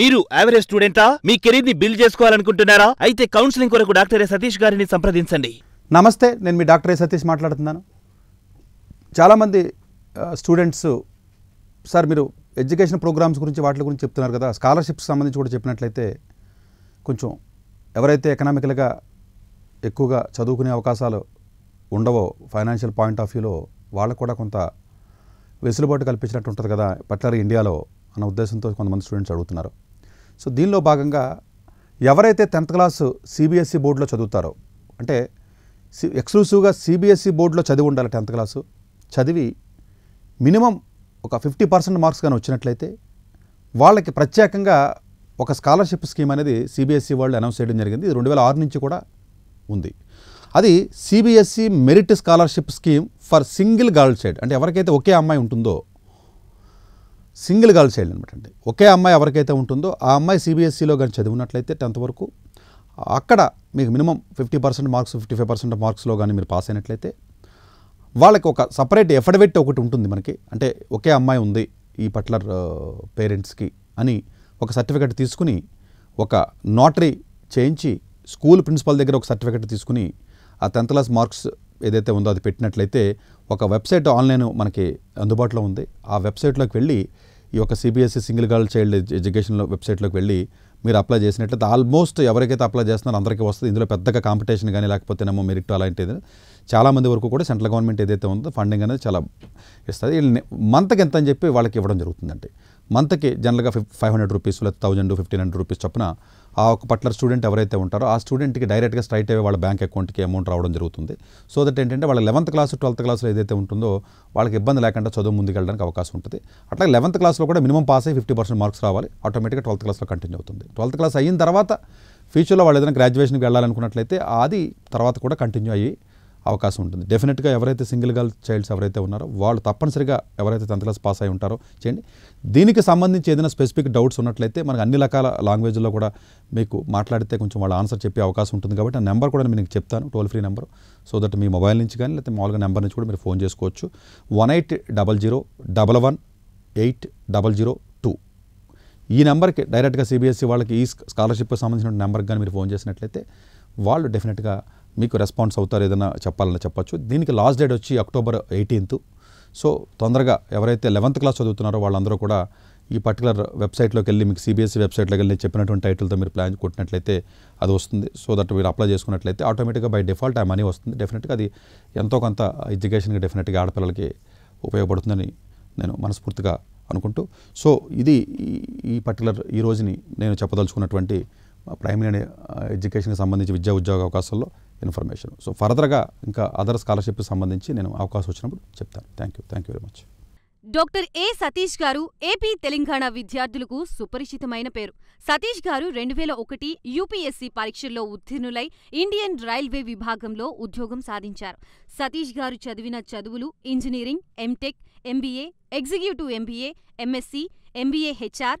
మీరు యావరేజ్ స్టూడెంటా మీ కెరీర్ ని బిల్డ్ చేసుకోవాలనుకుంటున్నారా అయితే కౌన్సిలింగ్ కొరకు డాక్టర్ సతీష్ గారిని సంప్రదించండి నమస్తే నేను మీ డాక్టర్ సతీష్ మాట్లాడుతున్నాను చాలామంది స్టూడెంట్స్ సార్ మీరు ఎడ్యుకేషన్ ప్రోగ్రామ్స్ గురించి వాటి గురించి చెప్తున్నారు కదా స్కాలర్షిప్స్ సంబంధించి కూడా చెప్పినట్లయితే కొంచెం ఎవరైతే ఎకనామికల్గా ఎక్కువగా చదువుకునే అవకాశాలు ఉండవో ఫైనాన్షియల్ పాయింట్ ఆఫ్ వ్యూలో వాళ్ళకు కూడా కొంత వెసులుబాటు కల్పించినట్టు ఉంటుంది కదా పట్ల ఇండియాలో అన్న ఉద్దేశంతో కొంతమంది స్టూడెంట్స్ అడుగుతున్నారు సో దీనిలో భాగంగా ఎవరైతే టెన్త్ క్లాసు సిబిఎస్ఈ బోర్డులో చదువుతారో అంటే ఎక్స్క్లూసివ్గా సిబిఎస్ఈ బోర్డులో చదివి ఉండాలి టెన్త్ క్లాసు చదివి మినిమం ఒక ఫిఫ్టీ పర్సెంట్ మార్క్స్ కానీ వచ్చినట్లయితే వాళ్ళకి ప్రత్యేకంగా ఒక స్కాలర్షిప్ స్కీమ్ అనేది సిబిఎస్ఈ వాళ్ళు అనౌన్స్ చేయడం జరిగింది ఇది రెండు వేల ఆరు నుంచి కూడా ఉంది అది CBSE merit scholarship scheme for single girl child అంటే ఎవరికైతే ఒకే అమ్మాయి ఉంటుందో సింగిల్ గర్ల్ చైల్డ్ అనమాట అండి ఒకే అమ్మాయి ఎవరికైతే ఉంటుందో ఆ అమ్మాయి సిబిఎస్ఈలో e కానీ చదివినట్లయితే టెన్త్ వరకు అక్కడ మీకు minimum fifty percent marks fifty five percent మార్క్స్లో కానీ మీరు పాస్ అయినట్లయితే వాళ్ళకి ఒక సపరేట్ ఎఫడవిట్ ఒకటి ఉంటుంది మనకి అంటే ఒకే అమ్మాయి ఉంది ఈ పట్లర్ పేరెంట్స్కి అని ఒక సర్టిఫికెట్ తీసుకుని ఒక నోటరీ చేయించి స్కూల్ ప్రిన్సిపల్ దగ్గర ఒక సర్టిఫికెట్ తీసుకుని ఆ టెన్త్ క్లాస్ మార్క్స్ ఏదైతే ఉందో అది పెట్టినట్లయితే ఒక వెబ్సైట్ ఆన్లైన్ మనకి అందుబాటులో ఉంది ఆ వెబ్సైట్లోకి వెళ్ళి ఈ యొక్క సిబిఎస్ఈ సింగిల్ గర్ల్ చైల్డ్ ఎడ్యుకేషన్లో వెబ్సైట్లోకి వెళ్ళి మీరు అప్లై చేసినట్లయితే ఆల్మోస్ట్ ఎవరికైతే అప్లై చేస్తున్నారో అందరికీ వస్తుంది ఇందులో పెద్దగా కాంపిటీషన్ కానీ లేకపోతే నమ్మో మెరిట్ అలాంటిది చాలామంది వరకు కూడా సెంట్రల్ గవర్నమెంట్ ఏదైతే ఉందో ఫండింగ్ అనేది చాలా ఇస్తుంది మంత్కి ఎంత అని చెప్పి వాళ్ళకి ఇవ్వడం జరుగుతుందండి మంత్కి జనరల్గా ఫిఫ్ ఫైవ్ హండ్రెడ్ రూపీస్ లేదా థౌజండ్ ఫిఫ్టీన్ హండ్రెడ్ రూపీస్ చొప్పున ఆ ఒక పర్టికులర్ స్టూడెంట్ ఎవరైతే ఉంటారో ఆ స్టూడెంట్కి డైరెక్ట్గా స్ట్రైట్ అయ్యే వాళ్ళ బ్యాంక్ అకౌంట్కి అమౌంట్ రావడం జరుగుతుంది సో దట్ ఏంటంటే వాళ్ళ లెవెంత్ క్లాస్ ట్వెల్త్ క్లాస్లో ఏదైతే ఉంటుందో వాళ్ళకి ఇబ్బంది లేకుండా చదువు ముందుకెళ్ళడానికి అవకాశం ఉంటుంది అట్లా లెవెంత్ క్లాస్లో కూడా మినిమం పాస్ అయ్యి ఫిఫ్టీ పర్సెంట్ మార్క్స్ రావాలి ఆటోమేటిక్గా ట్వెల్త్ క్లాస్లో కంటిన్యూ అవుతుంది ట్వెల్త్ క్లాస్ అయిన తర్వాత ఫ్యూచర్లో వాళ్ళు ఏదైనా గ్రాడ్యుయేషన్కి వెళ్ళాలనుకున్నట్లయితే అది తర్వాత కూడా కంటిన్యూ అయ్యి అవకాశం ఉంటుంది డెఫినెట్గా ఎవరైతే సింగిల్ గర్ల్ చైల్డ్స్ ఎవరైతే ఉన్నారో వాళ్ళు తప్పనిసరిగా ఎవరైతే టెన్త్ క్లాస్ పాస్ అయి ఉంటారో చేయండి దీనికి సంబంధించి ఏదైనా స్పెసిఫిక్ డౌట్స్ ఉన్నట్లయితే మనకు అన్ని రకాల లాంగ్వేజ్లో కూడా మీకు మాట్లాడితే కొంచెం వాళ్ళు ఆన్సర్ చెప్పే అవకాశం ఉంటుంది కాబట్టి ఆ నెంబర్ కూడా మీకు చెప్తాను toll free number so that మీ మొబైల్ నుంచి కానీ లేకపోతే మామూలుగా నెంబర్ నుంచి కూడా మీరు ఫోన్ చేసుకోవచ్చు one eight double zero double one eight double zero two ఈ నెంబర్కి డైరెక్ట్గా సిబిఎస్ఈ వాళ్ళకి ఈ స్కాలర్షిప్కి సంబంధించిన నెంబర్కి కానీ మీరు ఫోన్ చేసినట్లయితే వాళ్ళు డెఫినెట్గా మీకు రెస్పాన్స్ అవుతారు ఏదైనా చెప్పాలని చెప్పొచ్చు దీనికి లాస్ట్ డేట్ వచ్చి అక్టోబర్ ఎయిటీన్త్ సో తొందరగా ఎవరైతే లెవెంత్ క్లాస్ చదువుతున్నారో వాళ్ళందరూ కూడా ఈ పర్టికులర్ వెబ్సైట్లోకి వెళ్ళి మీకు సిబిఎస్ఈ వెబ్సైట్లోకి e వెళ్ళి చెప్పినటువంటి టైటిల్తో మీరు ప్లాన్ కొట్టినట్లయితే అది వస్తుంది సో దట్ మీరు అప్లై చేసుకున్నట్లయితే ఆటోమేటిక్గా బై డిఫాల్ట్ ఆ మనీ వస్తుంది డెఫినెట్గా అది ఎంతో కొంత ఎడ్యుకేషన్కి డెఫినెట్గా ఆడపిల్లలకి ఉపయోగపడుతుందని నేను మనస్ఫూర్తిగా అనుకుంటూ సో ఇది ఈ పర్టికులర్ ఈ రోజుని నేను చెప్పదలుచుకున్నటువంటి ప్రైమరీ అండ్ ఎడ్యుకేషన్కి సంబంధించి విద్యా ఉద్యోగ అవకాశాల్లో ఇన్ఫర్మేషన్ సో ఫర్దర్గా ఇంకా అదర్ స్కాలర్షిప్కి సంబంధించి నేను అవకాశం వచ్చినప్పుడు చెప్తాను thank you thank you very much doctor A Satish garu AP Telangana విద్యార్థులకు సుపరిచితమైన పేరు సతీష్ గారు రెండు వేల ఒకటి యూపీఎస్సీ పరీక్షల్లో ఉత్తీర్ణులై ఇండియన్ రైల్వే విభాగంలో ఉద్యోగం సాధించారు సతీష్ గారు చదివిన చదువులు engineering M Tech MBA executive MBA MSc MBA HR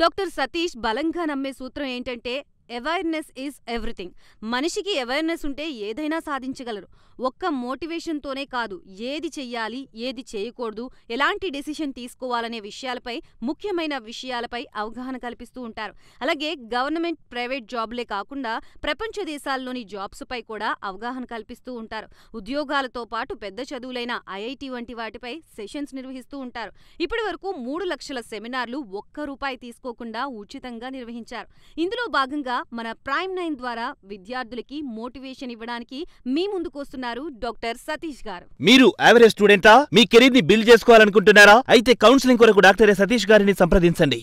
doctor Satish బలంగా నమ్మే సూత్రం ఏంటంటే అవేర్నెస్ ఈజ్ ఎవ్రీథింగ్ మనిషికి అవేర్నెస్ ఉంటే ఏదైనా సాధించగలరు ఒక్క మోటివేషన్తోనే కాదు ఏది చెయ్యాలి ఏది చేయకూడదు ఎలాంటి డెసిషన్ తీసుకోవాలనే విషయాలపై ముఖ్యమైన విషయాలపై అవగాహన కల్పిస్తూ ఉంటారు అలాగే గవర్నమెంట్ ప్రైవేట్ జాబ్లే కాకుండా ప్రపంచ దేశాల్లోని జాబ్స్పై కూడా అవగాహన కల్పిస్తూ ఉంటారు ఉద్యోగాలతో పాటు పెద్ద చదువులైన ఐఐటి వంటి వాటిపై సెషన్స్ నిర్వహిస్తూ ఉంటారు ఇప్పటి వరకు మూడు లక్షల సెమినార్లు ఒక్క రూపాయి తీసుకోకుండా ఉచితంగా నిర్వహించారు ఇందులో భాగంగా మన ప్రైమ్ నైన్ ద్వారా విద్యార్థులకి మోటివేషన్ ఇవ్వడానికి మీ ముందుకు వస్తున్నారు ఉన్నారు డాక్టర్ సతీష్ గారు మీరు యావరేజ్ స్టూడెంటా మీ కెరీర్ ని బిల్డ్ చేసుకోవాలనుకుంటున్నారా అయితే కౌన్సిలింగ్ కొరకు డాక్టర్ సతీష్ గారిని సంప్రదించండి